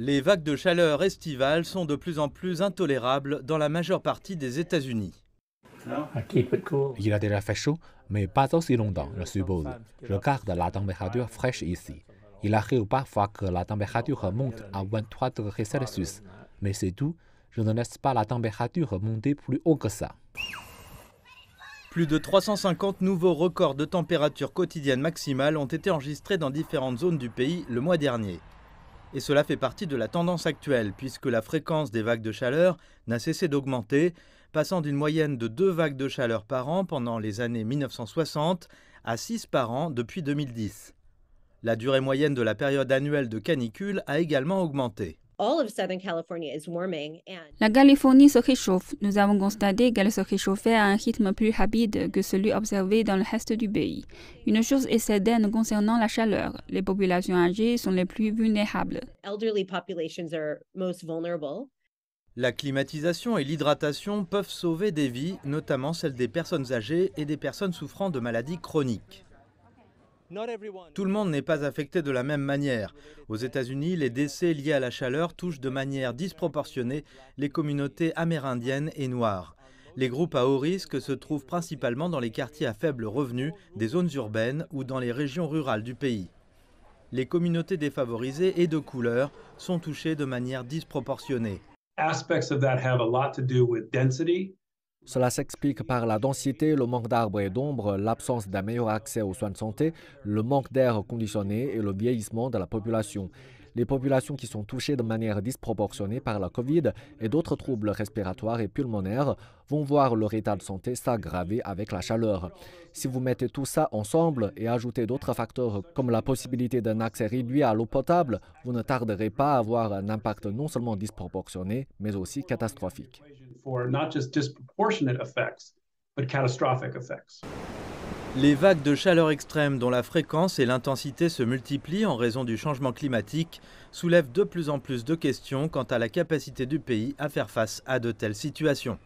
Les vagues de chaleur estivales sont de plus en plus intolérables dans la majeure partie des États-Unis. Il a déjà fait chaud, mais pas aussi longtemps, je suppose. Je garde la température fraîche ici. Il arrive parfois que la température monte à 23 degrés Celsius, mais c'est tout. Je ne laisse pas la température monter plus haut que ça. Plus de 350 nouveaux records de température quotidienne maximale ont été enregistrés dans différentes zones du pays le mois dernier. Et cela fait partie de la tendance actuelle, puisque la fréquence des vagues de chaleur n'a cessé d'augmenter, passant d'une moyenne de deux vagues de chaleur par an pendant les années 1960 à 6 par an depuis 2010. La durée moyenne de la période annuelle de canicule a également augmenté. La Californie se réchauffe. Nous avons constaté qu'elle se réchauffait à un rythme plus rapide que celui observé dans le reste du pays. Une chose est concernant la chaleur. Les populations âgées sont les plus vulnérables. La climatisation et l'hydratation peuvent sauver des vies, notamment celles des personnes âgées et des personnes souffrant de maladies chroniques. Tout le monde n'est pas affecté de la même manière. Aux États-Unis, les décès liés à la chaleur touchent de manière disproportionnée les communautés amérindiennes et noires. Les groupes à haut risque se trouvent principalement dans les quartiers à faible revenu, des zones urbaines ou dans les régions rurales du pays. Les communautés défavorisées et de couleur sont touchées de manière disproportionnée. Cela s'explique par la densité, le manque d'arbres et d'ombre, l'absence d'un meilleur accès aux soins de santé, le manque d'air conditionné et le vieillissement de la population. Les populations qui sont touchées de manière disproportionnée par la Covid et d'autres troubles respiratoires et pulmonaires vont voir leur état de santé s'aggraver avec la chaleur. Si vous mettez tout ça ensemble et ajoutez d'autres facteurs comme la possibilité d'un accès réduit à l'eau potable, vous ne tarderez pas à avoir un impact non seulement disproportionné, mais aussi catastrophique for not just disproportionate effects, but catastrophic effects. Les vagues de chaleur extrême dont la fréquence et l'intensité se multiplient en raison du changement climatique soulèvent de plus en plus de questions quant à la capacité du pays à faire face à de telles situations.